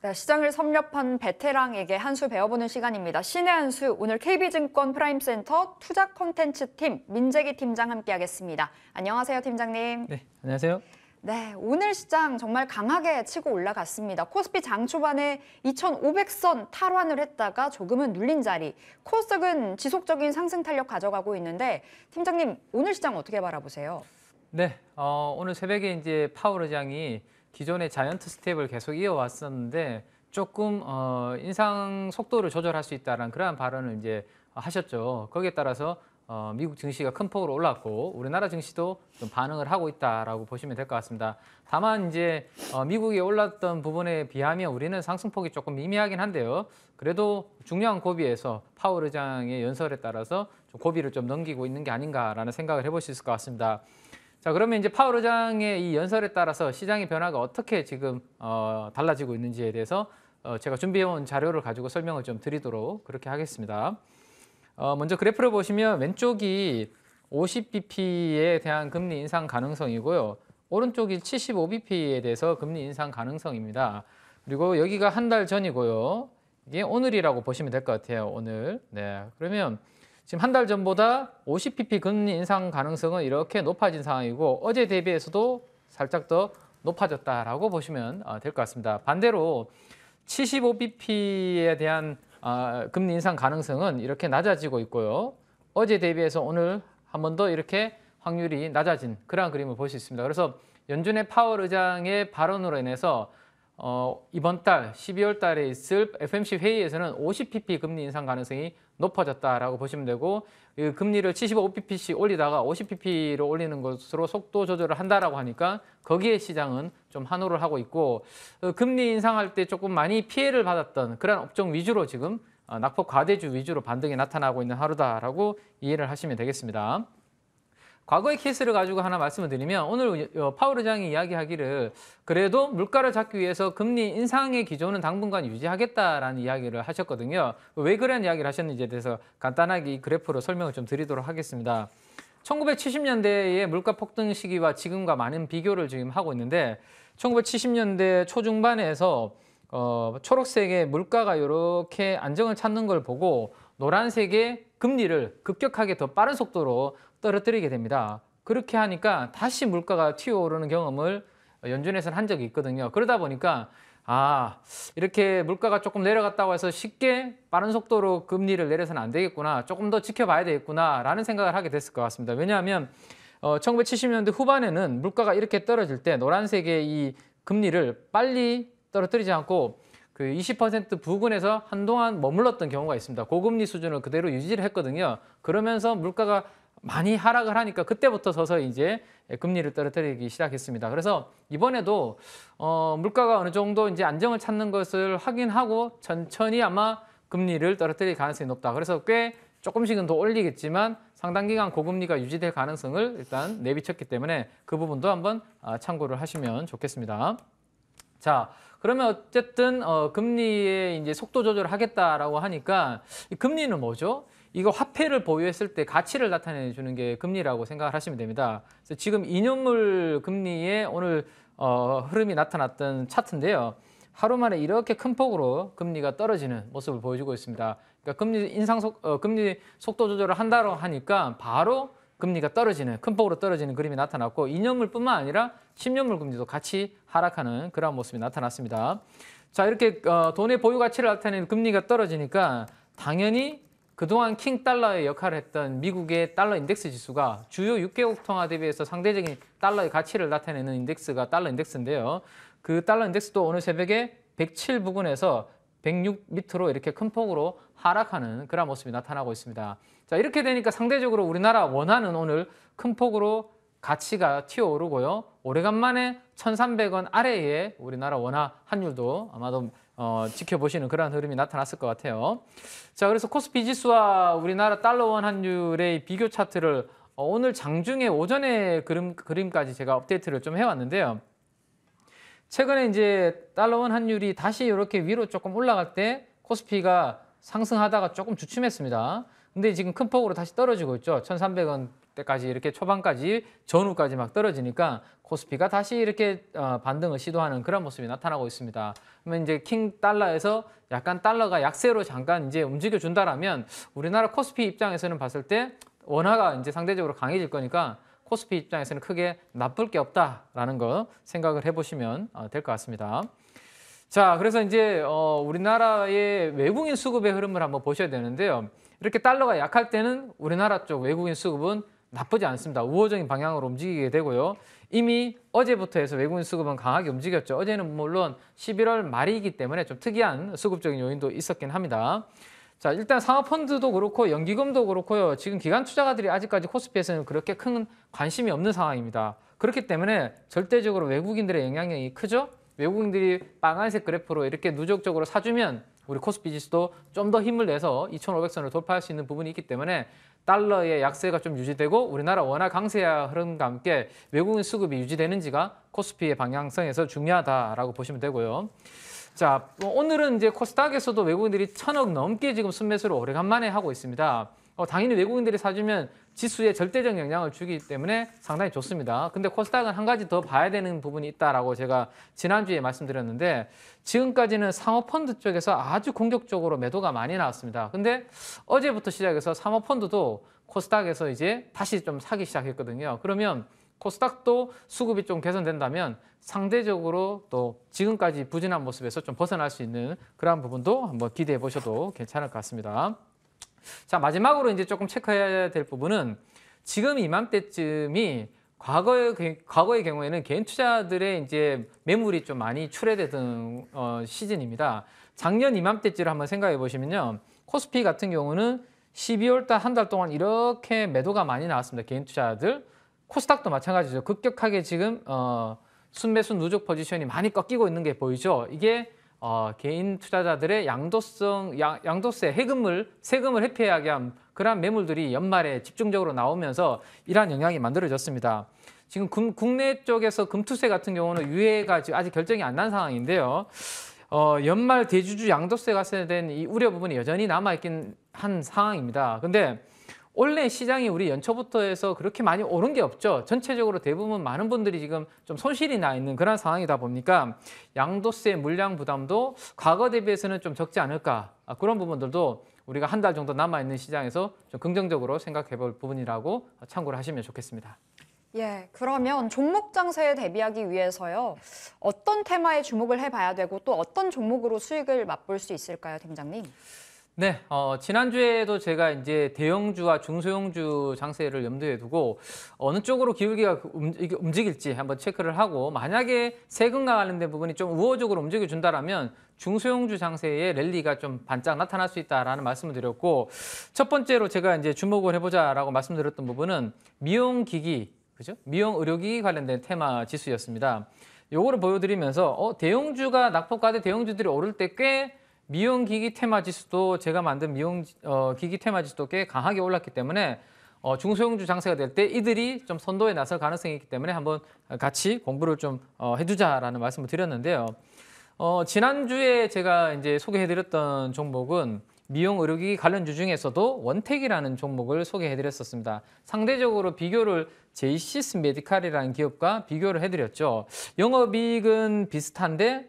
네, 시장을 섭렵한 베테랑에게 한 수 배워보는 시간입니다. 신의 한 수, 오늘 KB증권 프라임센터 투자 콘텐츠 팀 민재기 팀장 함께하겠습니다. 안녕하세요, 팀장님. 네, 안녕하세요. 네, 오늘 시장 정말 강하게 치고 올라갔습니다. 코스피 장 초반에 2,500선 탈환을 했다가 조금은 눌린 자리, 코스닥은 지속적인 상승 탄력 가져가고 있는데 팀장님, 오늘 시장 어떻게 바라보세요? 네, 어, 오늘 새벽에 이제 파월 의장이 기존의 자이언트 스텝을 계속 이어왔었는데 조금 어, 인상 속도를 조절할 수 있다는 그러한 발언을 이제 하셨죠. 거기에 따라서 어, 미국 증시가 큰 폭으로 올랐고 우리나라 증시도 좀 반응을 하고 있다라고 보시면 될 것 같습니다. 다만 이제 어, 미국이 올랐던 부분에 비하면 우리는 상승폭이 조금 미미하긴 한데요. 그래도 중요한 고비에서 파월 의장의 연설에 따라서 좀 고비를 좀 넘기고 있는 게 아닌가라는 생각을 해볼 수 있을 것 같습니다. 자 그러면 이제 파월 의장의 이 연설에 따라서 시장의 변화가 어떻게 지금 어, 달라지고 있는지에 대해서 어, 제가 준비해온 자료를 가지고 설명을 좀 드리도록 그렇게 하겠습니다. 어, 먼저 그래프를 보시면 왼쪽이 50bp에 대한 금리 인상 가능성이고요. 오른쪽이 75bp에 대해서 금리 인상 가능성입니다. 그리고 여기가 한 달 전이고요. 이게 오늘이라고 보시면 될 것 같아요. 오늘. 네. 그러면 지금 한 달 전보다 50pp 금리 인상 가능성은 이렇게 높아진 상황이고 어제 대비해서도 살짝 더 높아졌다라고 보시면 어, 될것 같습니다. 반대로 7 5 p p 에 대한 어, 금리 인상 가능성은 이렇게 낮아지고 있고요. 어제 대비해서 오늘 한 번 더 이렇게 확률이 낮아진 그러한 그림을 볼 수 있습니다. 그래서 연준의 파월 의장의 발언으로 인해서 어, 이번 달 12월 달에 있을 FMC 회의에서는 50pp 금리 인상 가능성이 높아졌다라고 보시면 되고 그 금리를 75pp씩 올리다가 50pp로 올리는 것으로 속도 조절을 한다라고 하니까 거기에 시장은 좀 한호를 하고 있고 그 금리 인상할 때 조금 많이 피해를 받았던 그런 업종 위주로 지금 어, 낙폭 과대주 위주로 반등이 나타나고 있는 하루다라고 이해를 하시면 되겠습니다. 과거의 케이스를 가지고 하나 말씀을 드리면 오늘 파월 의장이 이야기하기를 그래도 물가를 잡기 위해서 금리 인상의 기조는 당분간 유지하겠다라는 이야기를 하셨거든요. 왜 그런 이야기를 하셨는지에 대해서 간단하게 이 그래프로 설명을 좀 드리도록 하겠습니다. 1970년대의 물가 폭등 시기와 지금과 많은 비교를 지금 하고 있는데 1970년대 초중반에서 어, 초록색의 물가가 이렇게 안정을 찾는 걸 보고 노란색의 금리를 급격하게 더 빠른 속도로 떨어뜨리게 됩니다. 그렇게 하니까 다시 물가가 튀어오르는 경험을 연준에서는 한 적이 있거든요. 그러다 보니까 아 이렇게 물가가 조금 내려갔다고 해서 쉽게 빠른 속도로 금리를 내려서는 안 되겠구나 조금 더 지켜봐야 되겠구나라는 생각을 하게 됐을 것 같습니다. 왜냐하면 어, 1970년대 후반에는 물가가 이렇게 떨어질 때 노란색의 이 금리를 빨리 떨어뜨리지 않고 그 20% 부근에서 한동안 머물렀던 경우가 있습니다. 고금리 수준을 그대로 유지를 했거든요. 그러면서 물가가 많이 하락을 하니까 그때부터 서서 이제 금리를 떨어뜨리기 시작했습니다. 그래서 이번에도 어, 물가가 어느 정도 이제 안정을 찾는 것을 확인하고 천천히 아마 금리를 떨어뜨릴 가능성이 높다. 그래서 꽤 조금씩은 더 올리겠지만 상당 기간 고금리가 유지될 가능성을 일단 내비쳤기 때문에 그 부분도 한번 아, 참고를 하시면 좋겠습니다. 자. 그러면 어쨌든 어, 금리의 이제 속도 조절을 하겠다라고 하니까 이 금리는 뭐죠? 이거 화폐를 보유했을 때 가치를 나타내 주는 게 금리라고 생각을 하시면 됩니다. 그래서 지금 이년물 금리의 오늘 어, 흐름이 나타났던 차트인데요. 하루 만에 이렇게 큰 폭으로 금리가 떨어지는 모습을 보여주고 있습니다. 그러니까 금리 인상 속, 어, 금리 속도 조절을 한다고 하니까 바로 금리가 떨어지는 큰 폭으로 떨어지는 그림이 나타났고 이년물뿐만 아니라 10년물 금리도 같이 하락하는 그런 모습이 나타났습니다. 자 이렇게 어, 돈의 보유 가치를 나타내는 금리가 떨어지니까 당연히 그동안 킹 달러의 역할을 했던 미국의 달러 인덱스 지수가 주요 6개국 통화 대비해서 상대적인 달러의 가치를 나타내는 인덱스가 달러 인덱스인데요. 그 달러 인덱스도 오늘 새벽에 107 부근에서 106 밑으로 이렇게 큰 폭으로 하락하는 그런 모습이 나타나고 있습니다. 자 이렇게 되니까 상대적으로 우리나라 원화는 오늘 큰 폭으로 가치가 튀어오르고요. 오래간만에 1,300원 아래에 우리나라 원화 환율도 아마도 어, 지켜보시는 그런 흐름이 나타났을 것 같아요. 자, 그래서 코스피 지수와 우리나라 달러 원 환율의 비교 차트를 어, 오늘 장중에 오전에 그림, 그림까지 제가 업데이트를 좀 해왔는데요. 최근에 이제 달러 원 환율이 다시 이렇게 위로 조금 올라갈 때 코스피가 상승하다가 조금 주춤했습니다. 근데 지금 큰 폭으로 다시 떨어지고 있죠. 1,300원 때까지 이렇게 초반까지 전후까지 막 떨어지니까 코스피가 다시 이렇게 어, 반등을 시도하는 그런 모습이 나타나고 있습니다. 그러면 이제 킹 달러에서 약간 달러가 약세로 잠깐 이제 움직여 준다라면 우리나라 코스피 입장에서는 봤을 때 원화가 이제 상대적으로 강해질 거니까 코스피 입장에서는 크게 나쁠 게 없다라는 거 생각을 해보시면 어, 될것 같습니다. 자, 그래서 이제 어, 우리나라의 외국인 수급의 흐름을 한번 보셔야 되는데요. 이렇게 달러가 약할 때는 우리나라 쪽 외국인 수급은 나쁘지 않습니다. 우호적인 방향으로 움직이게 되고요. 이미 어제부터 해서 외국인 수급은 강하게 움직였죠. 어제는 물론 11월 말이기 때문에 좀 특이한 수급적인 요인도 있었긴 합니다. 자 일단 상업펀드도 그렇고 연기금도 그렇고요. 지금 기관 투자가들이 아직까지 코스피에서는 그렇게 큰 관심이 없는 상황입니다. 그렇기 때문에 절대적으로 외국인들의 영향력이 크죠. 외국인들이 빨간색 그래프로 이렇게 누적적으로 사주면 우리 코스피지수도 좀 더 힘을 내서 2,500선을 돌파할 수 있는 부분이 있기 때문에 달러의 약세가 좀 유지되고 우리나라 원화 강세 와 흐름과 함께 외국인 수급이 유지되는지가 코스피의 방향성에서 중요하다라고 보시면 되고요. 자, 뭐 오늘은 이제 코스닥에서도 외국인들이 천억 넘게 지금 순매수를 오래간만에 하고 있습니다. 어, 당연히 외국인들이 사주면 지수에 절대적 영향을 주기 때문에 상당히 좋습니다. 근데 코스닥은 한 가지 더 봐야 되는 부분이 있다라고 제가 지난주에 말씀드렸는데 지금까지는 상호펀드 쪽에서 아주 공격적으로 매도가 많이 나왔습니다. 근데 어제부터 시작해서 상호펀드도 코스닥에서 이제 다시 좀 사기 시작했거든요. 그러면 코스닥도 수급이 좀 개선된다면 상대적으로 또 지금까지 부진한 모습에서 좀 벗어날 수 있는 그런 부분도 한번 기대해 보셔도 괜찮을 것 같습니다. 자, 마지막으로 이제 조금 체크해야 될 부분은 지금 이맘때쯤이 과거의, 과거의 경우에는 개인 투자들의 이제 매물이 좀 많이 출회되던 어, 시즌입니다. 작년 이맘때쯤을 한번 생각해 보시면요. 코스피 같은 경우는 12월 달한 달 동안 이렇게 매도가 많이 나왔습니다. 개인 투자들. 코스닥도 마찬가지죠. 급격하게 지금 어, 순매수 누적 포지션이 많이 꺾이고 있는 게 보이죠. 이게 어, 개인 투자자들의 양도성, 양, 양도세, 해금을, 세금을 회피하게 한 그러한 매물들이 연말에 집중적으로 나오면서 이러한 영향이 만들어졌습니다. 지금 금, 국내 쪽에서 금투세 같은 경우는 유예가 지금 아직 결정이 안 난 상황인데요. 어, 연말 대주주 양도세 가세에 대이 우려 부분이 여전히 남아있긴 한 상황입니다. 근데 원래 시장이 우리 연초부터 해서 그렇게 많이 오른 게 없죠. 전체적으로 대부분 많은 분들이 지금 좀 손실이 나 있는 그런 상황이다 보니까 양도세 물량 부담도 과거 대비해서는 좀 적지 않을까 아, 그런 부분들도 우리가 한 달 정도 남아있는 시장에서 좀 긍정적으로 생각해 볼 부분이라고 참고를 하시면 좋겠습니다. 예, 그러면 종목 장세에 대비하기 위해서요. 어떤 테마에 주목을 해봐야 되고 또 어떤 종목으로 수익을 맛볼 수 있을까요, 팀장님? 네, 어, 지난주에도 제가 이제 대형주와 중소형주 장세를 염두에 두고 어느 쪽으로 기울기가 그 움직일지 한번 체크를 하고 만약에 세금과 관련된 부분이 좀 우호적으로 움직여준다라면 중소형주 장세의 랠리가 좀 반짝 나타날 수 있다라는 말씀을 드렸고 첫 번째로 제가 이제 주목을 해보자라고 말씀드렸던 부분은 미용기기, 그죠? 미용 의료기기 관련된 테마 지수였습니다. 요거를 보여드리면서 어, 대형주가 낙폭가대 대형주들이 오를 때꽤 미용기기 테마지수도 제가 만든 미용기기 어, 테마지수도 꽤 강하게 올랐기 때문에 어, 중소형주 장세가 될 때 이들이 좀 선도에 나설 가능성이 있기 때문에 한번 같이 공부를 좀 어, 해두자라는 말씀을 드렸는데요. 어, 지난주에 제가 이제 소개해드렸던 종목은 미용 의료기기 관련주 중에서도 원택이라는 종목을 소개해드렸었습니다. 상대적으로 비교를 제이시스 메디칼이라는 기업과 비교를 해드렸죠. 영업이익은 비슷한데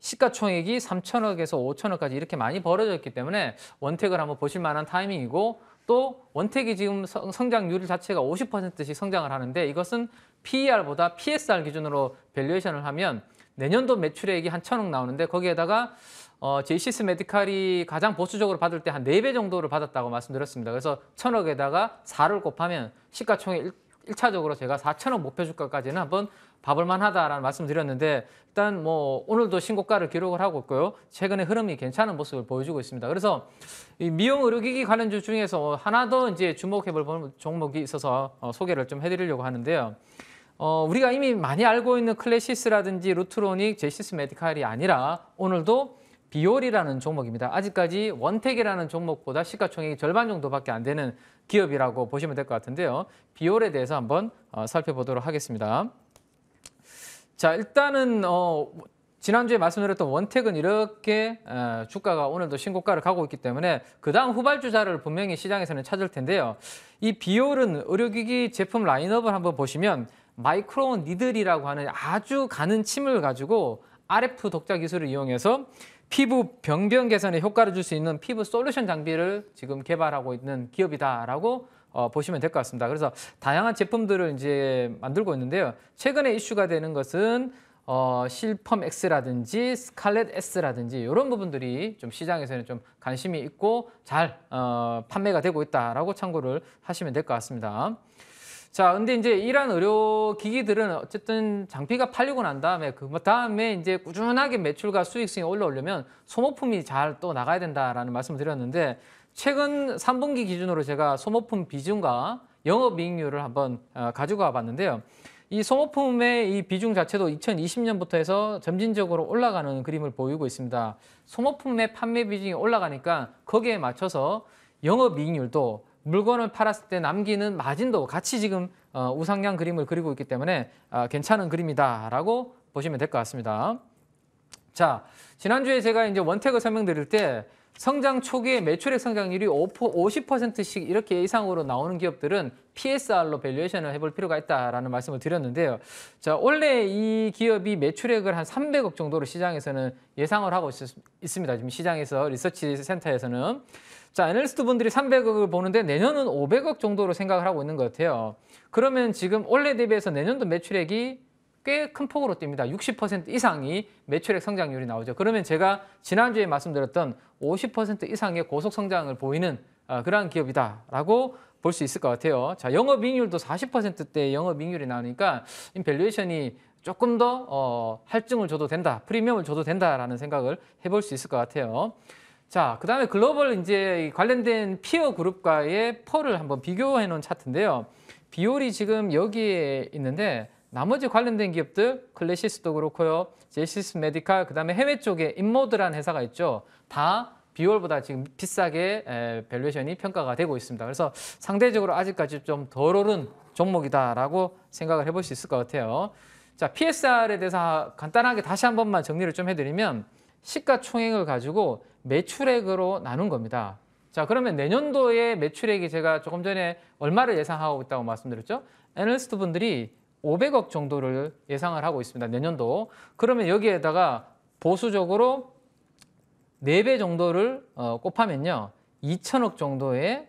시가총액이 3천억에서 5천억까지 이렇게 많이 벌어졌기 때문에 원택을 한번 보실 만한 타이밍이고 또 원택이 지금 성장률 자체가 50%씩 성장을 하는데 이것은 PER보다 PSR 기준으로 밸류에이션을 하면 내년도 매출액이 한 천억 나오는데 거기에다가 어, 제이시스 메디칼이 가장 보수적으로 받을 때 한 네 배 정도를 받았다고 말씀드렸습니다. 그래서 천억에다가 4를 곱하면 시가총액 1차적으로 제가 4천원 목표 주가까지는 한번 봐볼 만하다라는 말씀 드렸는데 일단 뭐 오늘도 신고가를 기록을 하고 있고요. 최근에 흐름이 괜찮은 모습을 보여주고 있습니다. 그래서 이 미용 의료기기 관련주 중에서 하나 더 이제 주목해 볼 종목이 있어서 어, 소개를 좀 해드리려고 하는데요. 어, 우리가 이미 많이 알고 있는 클래시스라든지 루트로닉, 제시스 메디칼이 아니라 오늘도 비올이라는 종목입니다. 아직까지 원택이라는 종목보다 시가총액이 절반 정도밖에 안 되는 기업이라고 보시면 될 것 같은데요. 비올에 대해서 한번 어, 살펴보도록 하겠습니다. 자, 일단은 어, 지난주에 말씀드렸던 원택은 이렇게 어, 주가가 오늘도 신고가를 가고 있기 때문에 그 다음 후발주자를 분명히 시장에서는 찾을 텐데요. 이 비올은 의료기기 제품 라인업을 한번 보시면 마이크로 니들이라고 하는 아주 가는 침을 가지고 RF 독자 기술을 이용해서 피부 병변 개선에 효과를 줄 수 있는 피부 솔루션 장비를 지금 개발하고 있는 기업이다라고 어, 보시면 될 것 같습니다. 그래서 다양한 제품들을 이제 만들고 있는데요. 최근에 이슈가 되는 것은 어, 실펌 X라든지 스칼렛 S라든지 이런 부분들이 좀 시장에서는 좀 관심이 있고 잘 어, 판매가 되고 있다라고 참고를 하시면 될 것 같습니다. 자, 근데 이제 이러한 의료 기기들은 어쨌든 장비가 팔리고 난 다음에 그 뭐 다음에 이제 꾸준하게 매출과 수익성이 올라오려면 소모품이 잘 또 나가야 된다라는 말씀을 드렸는데 최근 3분기 기준으로 제가 소모품 비중과 영업이익률을 한번 어, 가지고 와봤는데요. 이 소모품의 이 비중 자체도 2020년부터 해서 점진적으로 올라가는 그림을 보이고 있습니다. 소모품의 판매 비중이 올라가니까 거기에 맞춰서 영업이익률도 물건을 팔았을 때 남기는 마진도 같이 지금 어, 우상향 그림을 그리고 있기 때문에 아, 괜찮은 그림이다라고 보시면 될 것 같습니다. 자, 지난주에 제가 이제 원택을 설명드릴 때 성장 초기에 매출액 성장률이 50%씩 이렇게 이상으로 나오는 기업들은 PSR로 밸류에이션을 해볼 필요가 있다라는 말씀을 드렸는데요. 자, 원래 이 기업이 매출액을 한 300억 정도로 시장에서는 예상을 하고 있, 습니다 지금 시장에서 리서치 센터에서는 자, 애널리스트 분들이 300억을 보는데 내년은 500억 정도로 생각을 하고 있는 것 같아요. 그러면 지금 원래 대비해서 내년도 매출액이 꽤큰 폭으로 뜁니다. 60% 이상이 매출액 성장률이 나오죠. 그러면 제가 지난주에 말씀드렸던 50% 이상의 고속 성장을 보이는 아, 그러한 기업이다라고 볼 수 있을 것 같아요. 자, 영업이익률도 40%대 영업이익률이 나오니까 인밸류에이션이 조금 더 어, 할증을 줘도 된다, 프리미엄을 줘도 된다라는 생각을 해볼 수 있을 것 같아요. 자, 그 다음에 글로벌 이제 관련된 피어 그룹과의 펄을 한번 비교해 놓은 차트인데요. 비율이 지금 여기에 있는데 나머지 관련된 기업들 클래시스도 그렇고요. 제시스 메디칼 그다음에 해외 쪽에 인모드란 회사가 있죠. 다 비월보다 지금 비싸게 밸류에이션이 평가가 되고 있습니다. 그래서 상대적으로 아직까지 좀 덜 오른 종목이다라고 생각을 해볼 수 있을 것 같아요. 자, PSR에 대해서 간단하게 다시 한 번만 정리를 좀 해드리면 시가총액을 가지고 매출액으로 나눈 겁니다. 자, 그러면 내년도에 매출액이 제가 조금 전에 얼마를 예상하고 있다고 말씀드렸죠? 애널리스트 분들이 500억 정도를 예상을 하고 있습니다. 내년도. 그러면 여기에다가 보수적으로 4배 정도를 어, 곱하면요. 2천억 정도의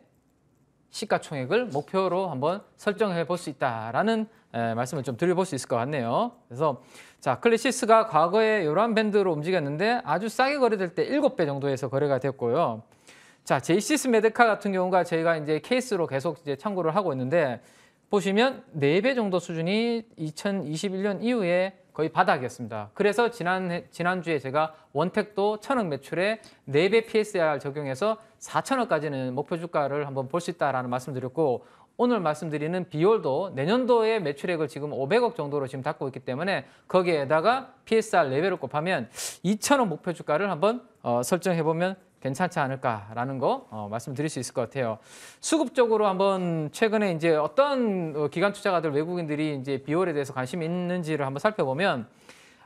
시가총액을 목표로 한번 설정해 볼 수 있다라는 에, 말씀을 좀 드려볼 수 있을 것 같네요. 그래서 자 클래시스가 과거에 요런 밴드로 움직였는데 아주 싸게 거래될 때 7배 정도에서 거래가 됐고요. 자 제이시스 메데카 같은 경우가 저희가 이제 케이스로 계속 이제 참고를 하고 있는데 보시면 4배 정도 수준이 2021년 이후에 거의 바닥이었습니다. 그래서 지난, 지난주에 제가 원택도 천억 매출에 4배 PSR 적용해서 4천억까지는 목표 주가를 한번 볼 수 있다라는 말씀드렸고 오늘 말씀드리는 비율도 내년도에 매출액을 지금 500억 정도로 지금 닫고 있기 때문에 거기에다가 PSR 레벨을 곱하면 2천억 목표 주가를 한번 어, 설정해보면 괜찮지 않을까라는 거 어, 말씀드릴 수 있을 것 같아요. 수급적으로 한번 최근에 이제 어떤 어, 기관 투자가들 외국인들이 이제 비월에 대해서 관심이 있는지를 한번 살펴보면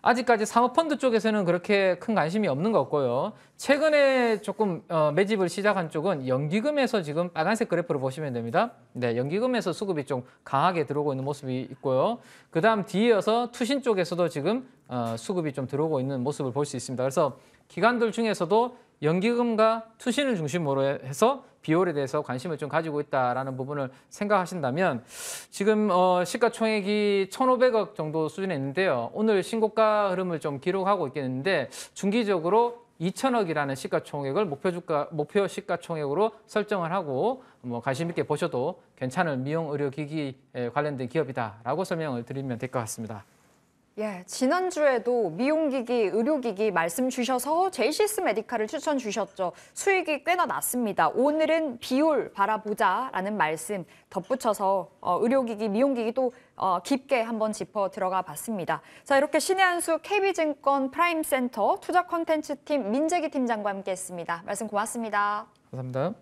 아직까지 사모펀드 쪽에서는 그렇게 큰 관심이 없는 것 같고요. 최근에 조금 어, 매집을 시작한 쪽은 연기금에서 지금 빨간색 그래프를 보시면 됩니다. 네, 연기금에서 수급이 좀 강하게 들어오고 있는 모습이 있고요. 그 다음 뒤이어서 투신 쪽에서도 지금 어, 수급이 좀 들어오고 있는 모습을 볼 수 있습니다. 그래서 기관들 중에서도 연기금과 투신을 중심으로 해서 비율에 대해서 관심을 좀 가지고 있다라는 부분을 생각하신다면 지금 어 시가총액이 1,500억 정도 수준에 있는데요. 오늘 신고가 흐름을 좀 기록하고 있겠는데 중기적으로 2천억이라는 시가총액을 목표 주가 목표 시가총액으로 설정을 하고 뭐 관심 있게 보셔도 괜찮은 미용 의료 기기 관련된 기업이다라고 설명을 드리면 될 것 같습니다. 예, 지난주에도 미용기기, 의료기기 말씀 주셔서 제이시스 메디카를 추천 주셨죠. 수익이 꽤나 났습니다. 오늘은 비율 바라보자라는 말씀 덧붙여서 어, 의료기기, 미용기기 도 어, 깊게 한번 짚어 들어가 봤습니다. 자, 이렇게 신의 한수 KB증권 프라임센터 투자 컨텐츠팀 민재기 팀장과 함께했습니다. 말씀 고맙습니다. 감사합니다.